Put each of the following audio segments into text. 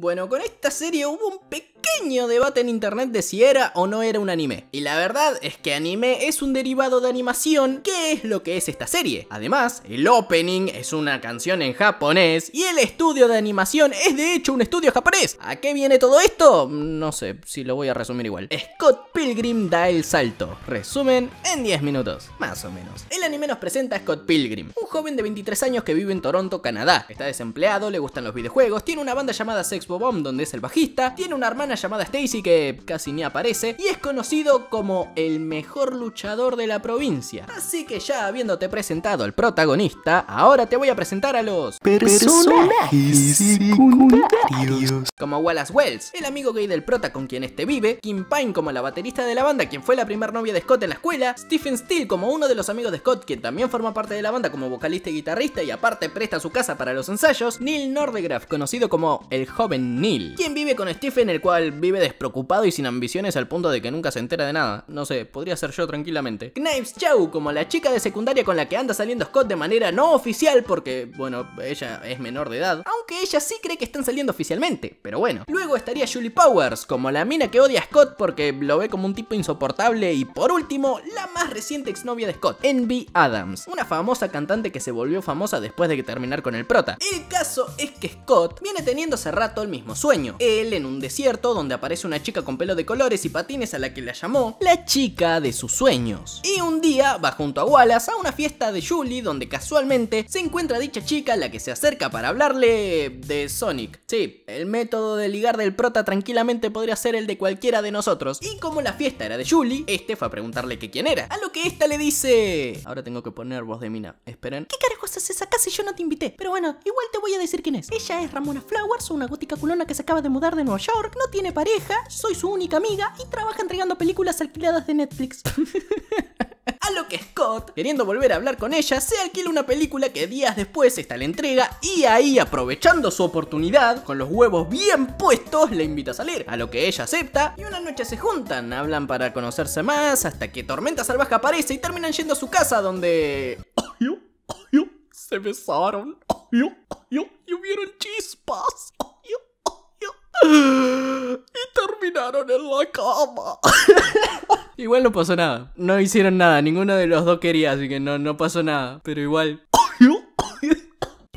Bueno, con esta serie hubo un pequeño debate en internet de si era o no era un anime. Y la verdad es que anime es un derivado de animación, que es lo que es esta serie. Además, el opening es una canción en japonés y el estudio de animación es de hecho un estudio japonés. ¿A qué viene todo esto? Mm, no sé, si lo voy a resumir igual. Scott Pilgrim da el salto. Resumen en 10 minutos, más o menos. El anime nos presenta a Scott Pilgrim, un joven de 23 años que vive en Toronto, Canadá. Está desempleado, le gustan los videojuegos, tiene una banda llamada Sex Bobom, donde es el bajista. Tiene una hermana llamada Stacy que casi ni aparece. Y es conocido como el mejor luchador de la provincia. Así que ya habiéndote presentado al protagonista, ahora te voy a presentar a los personajes Como Wallace Wells, el amigo gay del prota con quien este vive. Kim Pine como la baterista de la banda, quien fue la primera novia de Scott en la escuela. Stephen Steele como uno de los amigos de Scott, quien también forma parte de la banda como vocalista y guitarrista y aparte presta su casa para los ensayos. Neil Nordegraf, conocido como el joven Neil. quien vive con Stephen, el cual vive despreocupado y sin ambiciones al punto de que nunca se entera de nada. No sé, podría ser yo tranquilamente. Knives Chow, como la chica de secundaria con la que anda saliendo Scott de manera no oficial, porque, bueno, ella es menor de edad, aunque ella sí cree que están saliendo oficialmente, pero bueno. Luego estaría Julie Powers, como la mina que odia a Scott porque lo ve como un tipo insoportable, y por último, la más reciente exnovia de Scott, Envy Adams, una famosa cantante que se volvió famosa después de terminar con el prota. El caso es que Scott viene teniendo hace rato el mismo sueño. Él en un desierto donde aparece una chica con pelo de colores y patines a la que la llamó la chica de sus sueños. Y un día va junto a Wallace a una fiesta de Julie donde casualmente se encuentra dicha chica la que se acerca para hablarle de Sonic. Sí, el método de ligar del prota tranquilamente podría ser el de cualquiera de nosotros. Y como la fiesta era de Julie, este fue a preguntarle que quién era. A lo que esta le dice... Ahora tengo que poner voz de mina. Esperen. ¿Qué carajos haces acá si yo no te invité? Pero bueno, igual te voy a decir quién es. Ella es Ramona Flowers, una gótica culona que se acaba de mudar de Nueva York, no tiene pareja, soy su única amiga y trabaja entregando películas alquiladas de Netflix. A lo que Scott, queriendo volver a hablar con ella, se alquila una película que días después está la entrega y ahí aprovechando su oportunidad, con los huevos bien puestos, le invita a salir, a lo que ella acepta y una noche se juntan, hablan para conocerse más hasta que Tormenta Salvaje aparece y terminan yendo a su casa donde... se besaron! y hubieron chispas! Y terminaron en la cama. Igual no pasó nada. No hicieron nada. Ninguno de los dos quería, así que no, no pasó nada. Pero igual,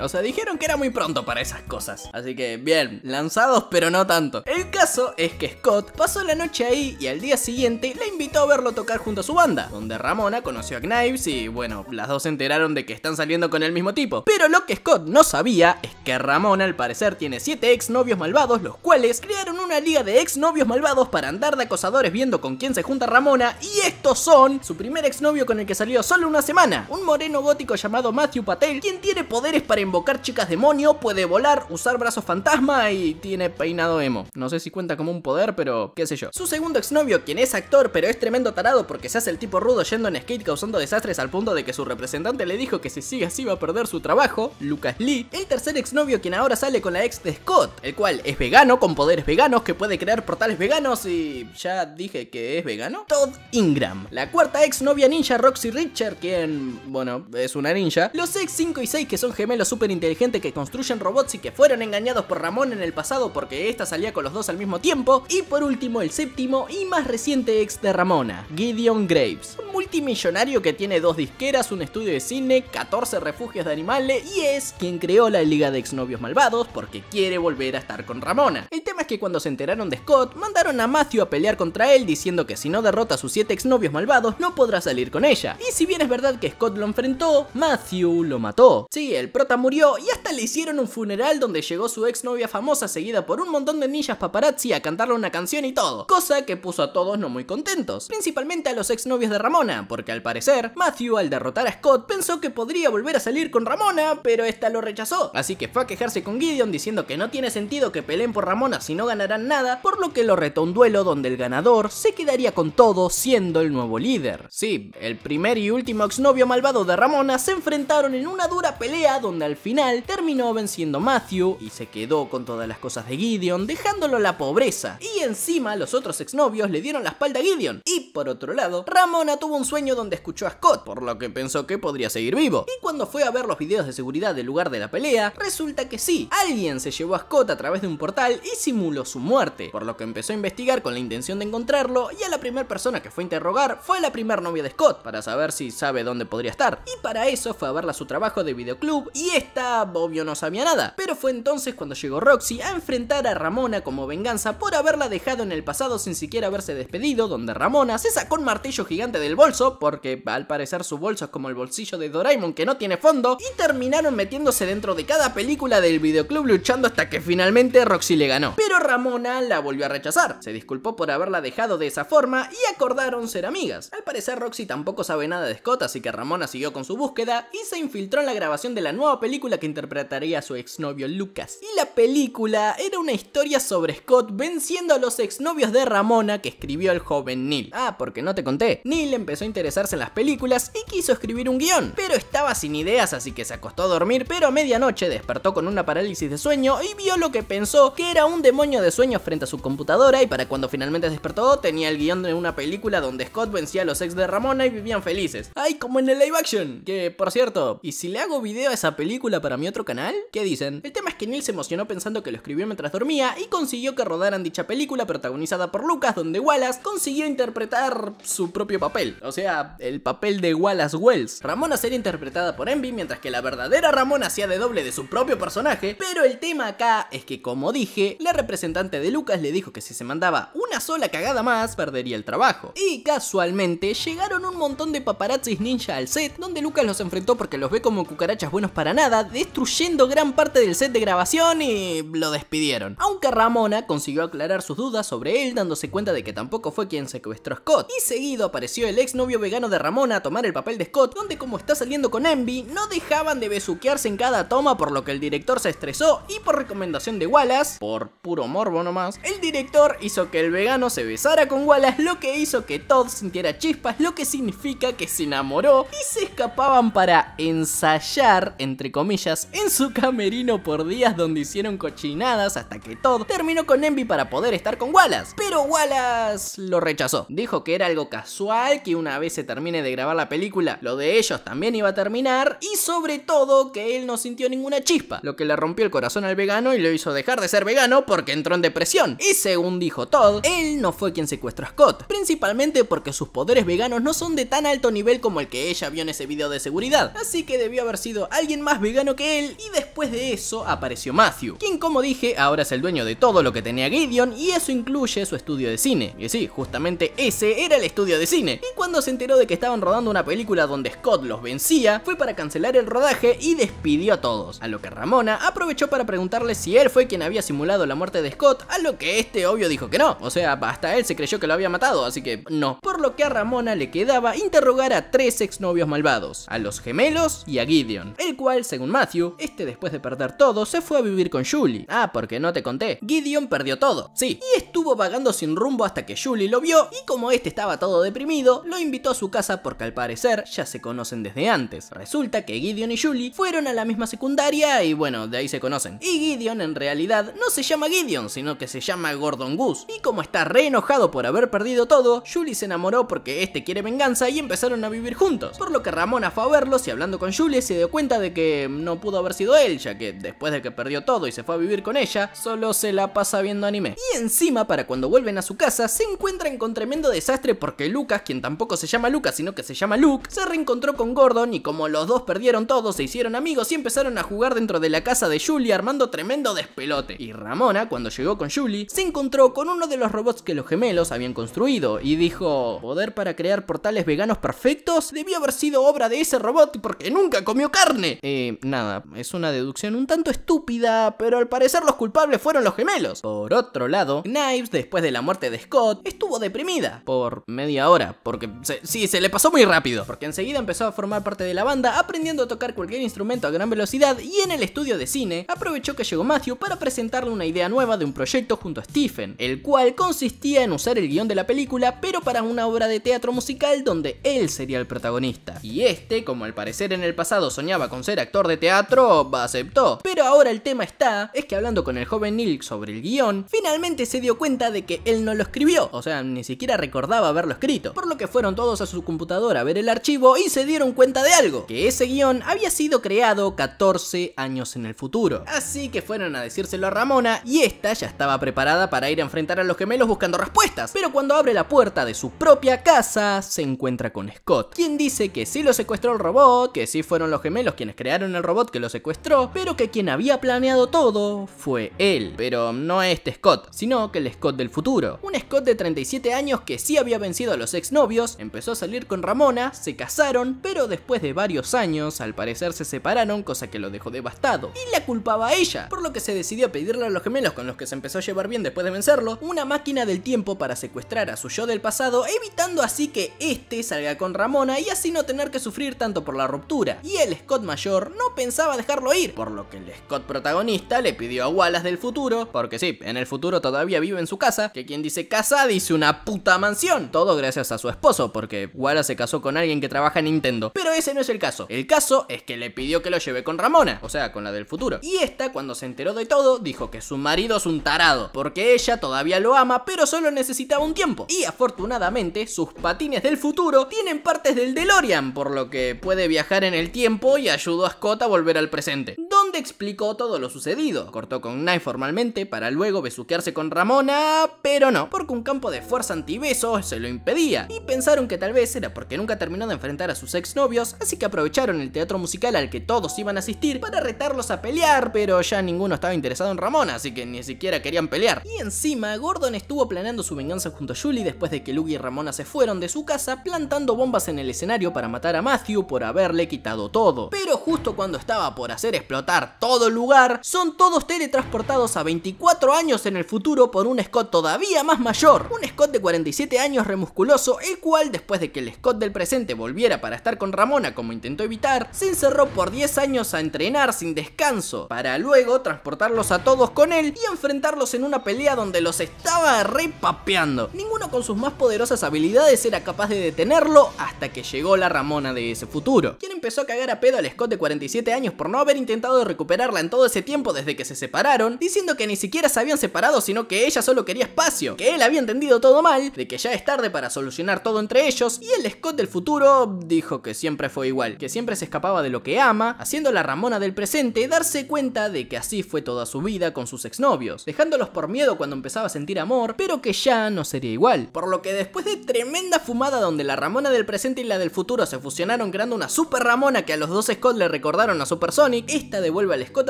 o sea, dijeron que era muy pronto para esas cosas. Así que, bien, lanzados pero no tanto. El caso es que Scott pasó la noche ahí y al día siguiente la invitó a verlo tocar junto a su banda, donde Ramona conoció a Knives y bueno, las dos se enteraron de que están saliendo con el mismo tipo. Pero lo que Scott no sabía es que Ramona al parecer tiene 7 exnovios malvados, los cuales crearon una liga de exnovios malvados para andar de acosadores viendo con quién se junta Ramona y estos son su primer exnovio con el que salió solo una semana, un moreno gótico llamado Matthew Patel, quien tiene poderes para invocar chicas demonio, puede volar, usar brazos fantasma y tiene peinado emo. No sé si cuenta como un poder, pero qué sé yo. Su segundo exnovio, quien es actor pero es tremendo tarado porque se hace el tipo rudo yendo en skate causando desastres al punto de que su representante le dijo que si sigue así va a perder su trabajo, Lucas Lee. El tercer exnovio, quien ahora sale con la ex de Scott, el cual es vegano con poderes veganos que puede crear portales veganos y ya dije que es vegano. Todd Ingram. La cuarta exnovia ninja Roxy Richard, quien, bueno, es una ninja. Los ex 5 y 6 que son gemelos super inteligente que construyen robots y que fueron engañados por Ramón en el pasado porque esta salía con los dos al mismo tiempo. Y por último, el séptimo y más reciente ex de Ramona, Gideon Graves. Un multimillonario que tiene dos disqueras, un estudio de cine, 14 refugios de animales y es quien creó la Liga de Exnovios Malvados porque quiere volver a estar con Ramona que cuando se enteraron de Scott, mandaron a Matthew a pelear contra él diciendo que si no derrota a sus siete exnovios malvados no podrá salir con ella. Y si bien es verdad que Scott lo enfrentó, Matthew lo mató. Sí, el prota murió y hasta le hicieron un funeral donde llegó su exnovia famosa seguida por un montón de ninjas paparazzi a cantarle una canción y todo, cosa que puso a todos no muy contentos, principalmente a los exnovios de Ramona, porque al parecer, Matthew al derrotar a Scott pensó que podría volver a salir con Ramona, pero esta lo rechazó, así que fue a quejarse con Gideon diciendo que no tiene sentido que peleen por Ramona si no ganarán nada, por lo que lo retó un duelo donde el ganador se quedaría con todo siendo el nuevo líder. Sí, el primer y último exnovio malvado de Ramona se enfrentaron en una dura pelea donde al final terminó venciendo Matthew y se quedó con todas las cosas de Gideon, dejándolo la pobreza. Y encima los otros exnovios le dieron la espalda a Gideon. Y por otro lado, Ramona tuvo un sueño donde escuchó a Scott, por lo que pensó que podría seguir vivo. Y cuando fue a ver los videos de seguridad del lugar de la pelea, resulta que sí, alguien se llevó a Scott a través de un portal y simuló su muerte, por lo que empezó a investigar con la intención de encontrarlo y a la primera persona que fue a interrogar fue la primera novia de Scott para saber si sabe dónde podría estar y para eso fue a verla su trabajo de videoclub y esta obvio no sabía nada, pero fue entonces cuando llegó Roxy a enfrentar a Ramona como venganza por haberla dejado en el pasado sin siquiera haberse despedido, donde Ramona se sacó un martillo gigante del bolso porque al parecer su bolso es como el bolsillo de Doraemon que no tiene fondo y terminaron metiéndose dentro de cada película del videoclub luchando hasta que finalmente Roxy le ganó. Pero Ramona la volvió a rechazar. Se disculpó por haberla dejado de esa forma y acordaron ser amigas. Al parecer Roxy tampoco sabe nada de Scott, así que Ramona siguió con su búsqueda y se infiltró en la grabación de la nueva película que interpretaría a su exnovio Lucas. Y la película era una historia sobre Scott venciendo a los exnovios de Ramona que escribió el joven Neil. Ah, porque no te conté. Neil empezó a interesarse en las películas y quiso escribir un guión, pero estaba sin ideas, así que se acostó a dormir, pero a medianoche despertó con una parálisis de sueño y vio lo que pensó que era un demonio moño de sueños frente a su computadora y para cuando finalmente despertó tenía el guión de una película donde Scott vencía a los ex de Ramona y vivían felices. ¡Ay, como en el live action! Que, por cierto, ¿y si le hago video a esa película para mi otro canal? ¿Qué dicen? El tema es que Neil se emocionó pensando que lo escribió mientras dormía y consiguió que rodaran dicha película protagonizada por Lucas donde Wallace consiguió interpretar su propio papel, o sea, el papel de Wallace Wells. Ramona sería interpretada por Envy mientras que la verdadera Ramona hacía de doble de su propio personaje, pero el tema acá es que como dije, la representante de Lucas le dijo que si se mandaba una sola cagada más, perdería el trabajo. Y casualmente, llegaron un montón de paparazzis ninja al set, donde Lucas los enfrentó porque los ve como cucarachas buenos para nada, destruyendo gran parte del set de grabación y lo despidieron. Aunque Ramona consiguió aclarar sus dudas sobre él, dándose cuenta de que tampoco fue quien secuestró a Scott. Y seguido apareció el ex novio vegano de Ramona a tomar el papel de Scott, donde como está saliendo con Envy, no dejaban de besuquearse en cada toma, por lo que el director se estresó y por recomendación de Wallace, por pura morbo nomás, el director hizo que el vegano se besara con Wallace, lo que hizo que Todd sintiera chispas, lo que significa que se enamoró y se escapaban para ensayar, entre comillas, en su camerino por días donde hicieron cochinadas hasta que Todd terminó con Envy para poder estar con Wallace. Pero Wallace lo rechazó. Dijo que era algo casual, que una vez se termine de grabar la película, lo de ellos también iba a terminar y sobre todo que él no sintió ninguna chispa, lo que le rompió el corazón al vegano y lo hizo dejar de ser vegano porque que entró en depresión. Y según dijo Todd, él no fue quien secuestró a Scott, principalmente porque sus poderes veganos no son de tan alto nivel como el que ella vio en ese video de seguridad, así que debió haber sido alguien más vegano que él y después de eso apareció Matthew, quien como dije ahora es el dueño de todo lo que tenía Gideon y eso incluye su estudio de cine. Y sí, justamente ese era el estudio de cine. Y cuando se enteró de que estaban rodando una película donde Scott los vencía, fue para cancelar el rodaje y despidió a todos, a lo que Ramona aprovechó para preguntarle si él fue quien había simulado la muerte de Scott, a lo que este obvio dijo que no, o sea, hasta él se creyó que lo había matado, así que no. Por lo que a Ramona le quedaba interrogar a tres exnovios malvados, a los gemelos y a Gideon, el cual, según Matthew, este después de perder todo, se fue a vivir con Julie. Ah, porque no te conté, Gideon perdió todo, sí, y estuvo vagando sin rumbo hasta que Julie lo vio y como este estaba todo deprimido, lo invitó a su casa porque al parecer ya se conocen desde antes. Resulta que Gideon y Julie fueron a la misma secundaria y bueno, de ahí se conocen. Y Gideon en realidad no se llama Gideon, sino que se llama Gordon Goose. Y como está re enojado por haber perdido todo, Julie se enamoró porque este quiere venganza y empezaron a vivir juntos. Por lo que Ramona fue a verlos y hablando con Julie se dio cuenta de que no pudo haber sido él, ya que después de que perdió todo y se fue a vivir con ella, solo se la pasa viendo anime. Y encima, para cuando vuelven a su casa, se encuentran con tremendo desastre porque Lucas, quien tampoco se llama Lucas, sino que se llama Luke, se reencontró con Gordon y como los dos perdieron todo, se hicieron amigos y empezaron a jugar dentro de la casa de Julie armando tremendo despelote. Y Ramona, cuando cuando llegó con Julie, se encontró con uno de los robots que los gemelos habían construido y dijo, ¿poder para crear portales veganos perfectos? Debió haber sido obra de ese robot porque nunca comió carne. Eh, nada, es una deducción un tanto estúpida, pero al parecer los culpables fueron los gemelos. Por otro lado, Knives, después de la muerte de Scott, estuvo deprimida por media hora, porque sí, se le pasó muy rápido, porque enseguida empezó a formar parte de la banda, aprendiendo a tocar cualquier instrumento a gran velocidad y en el estudio de cine aprovechó que llegó Matthew para presentarle una idea nueva de un proyecto junto a Stephen, el cual consistía en usar el guión de la película pero para una obra de teatro musical donde él sería el protagonista. Y este, como al parecer en el pasado soñaba con ser actor de teatro, aceptó. Pero ahora el tema está, es que hablando con el joven Neil sobre el guión, finalmente se dio cuenta de que él no lo escribió, o sea, ni siquiera recordaba haberlo escrito, por lo que fueron todos a su computadora a ver el archivo y se dieron cuenta de algo, que ese guión había sido creado 14 años en el futuro. Así que fueron a decírselo a Ramona y esta ya estaba preparada para ir a enfrentar a los gemelos buscando respuestas, pero cuando abre la puerta de su propia casa, se encuentra con Scott, quien dice que sí lo secuestró el robot, que sí fueron los gemelos quienes crearon el robot que lo secuestró, pero que quien había planeado todo fue él, pero no este Scott, sino que el Scott del futuro. Un Scott de 37 años que sí había vencido a los exnovios, empezó a salir con Ramona, se casaron, pero después de varios años, al parecer se separaron, cosa que lo dejó devastado, y la culpaba a ella, por lo que se decidió pedirle a los gemelos con los que se empezó a llevar bien después de vencerlo, una máquina del tiempo para secuestrar a su yo del pasado, evitando así que este salga con Ramona y así no tener que sufrir tanto por la ruptura. Y el Scott mayor no pensaba dejarlo ir, por lo que el Scott protagonista le pidió a Wallace del futuro, porque sí, en el futuro todavía vive en su casa, que quien dice casa dice una puta mansión, todo gracias a su esposo, porque Wallace se casó con alguien que trabaja en Nintendo. Pero ese no es el caso, el caso es que le pidió que lo lleve con Ramona, o sea, con la del futuro. Y esta, cuando se enteró de todo, dijo que su marido es un tarado, porque ella todavía lo ama, pero solo necesitaba un tiempo. Y afortunadamente, sus patines del futuro tienen partes del DeLorean, por lo que puede viajar en el tiempo y ayudó a Scott a volver al presente, donde explicó todo lo sucedido. Cortó con Knife formalmente para luego besuquearse con Ramona, pero no, porque un campo de fuerza antibeso se lo impedía. Y pensaron que tal vez era porque nunca terminó de enfrentar a sus exnovios, así que aprovecharon el teatro musical al que todos iban a asistir para retarlos a pelear, pero ya ninguno estaba interesado en Ramona, así que ni ni siquiera querían pelear. Y encima, Gordon estuvo planeando su venganza junto a Julie después de que Luke y Ramona se fueron de su casa plantando bombas en el escenario para matar a Matthew por haberle quitado todo. Pero justo cuando estaba por hacer explotar todo el lugar, son todos teletransportados a 24 años en el futuro por un Scott todavía más mayor. Un Scott de 47 años remusculoso, el cual después de que el Scott del presente volviera para estar con Ramona como intentó evitar, se encerró por 10 años a entrenar sin descanso, para luego transportarlos a todos con él enfrentarlos en una pelea donde los estaba repapeando. Ninguno con sus más poderosas habilidades era capaz de detenerlo hasta que llegó la Ramona de ese futuro, quien empezó a cagar a pedo al Scott de 47 años por no haber intentado recuperarla en todo ese tiempo desde que se separaron, diciendo que ni siquiera se habían separado sino que ella solo quería espacio, que él había entendido todo mal, de que ya es tarde para solucionar todo entre ellos, y el Scott del futuro dijo que siempre fue igual, que siempre se escapaba de lo que ama, haciendo la Ramona del presente darse cuenta de que así fue toda su vida con sus exnovios dejándolos por miedo cuando empezaba a sentir amor, pero que ya no sería igual. Por lo que después de tremenda fumada donde la Ramona del presente y la del futuro se fusionaron creando una Super Ramona que a los dos Scott le recordaron a Super Sonic, esta devuelve al Scott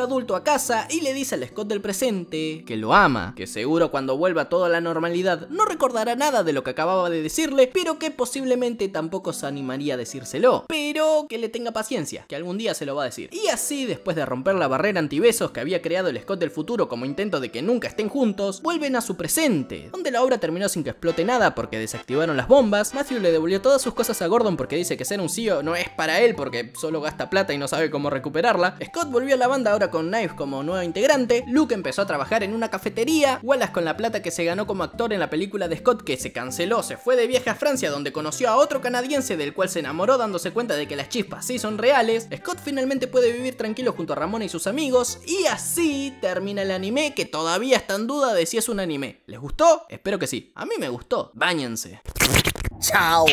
adulto a casa y le dice al Scott del presente que lo ama, que seguro cuando vuelva a toda la normalidad no recordará nada de lo que acababa de decirle, pero que posiblemente tampoco se animaría a decírselo, pero que le tenga paciencia, que algún día se lo va a decir. Y así, después de romper la barrera antibesos que había creado el Scott del futuro como intento de que nunca estén juntos, vuelven a su presente, donde la obra terminó sin que explote nada porque desactivaron las bombas, Matthew le devolvió todas sus cosas a Gordon porque dice que ser un CEO no es para él porque solo gasta plata y no sabe cómo recuperarla, Scott volvió a la banda ahora con Knives como nuevo integrante, Luke empezó a trabajar en una cafetería, Wallace con la plata que se ganó como actor en la película de Scott que se canceló, se fue de viaje a Francia donde conoció a otro canadiense del cual se enamoró dándose cuenta de que las chispas sí son reales, Scott finalmente puede vivir tranquilo junto a Ramona y sus amigos y así termina el anime que todavía está en duda de si es un anime. ¿Les gustó? Espero que sí. A mí me gustó. Báñense. Chao.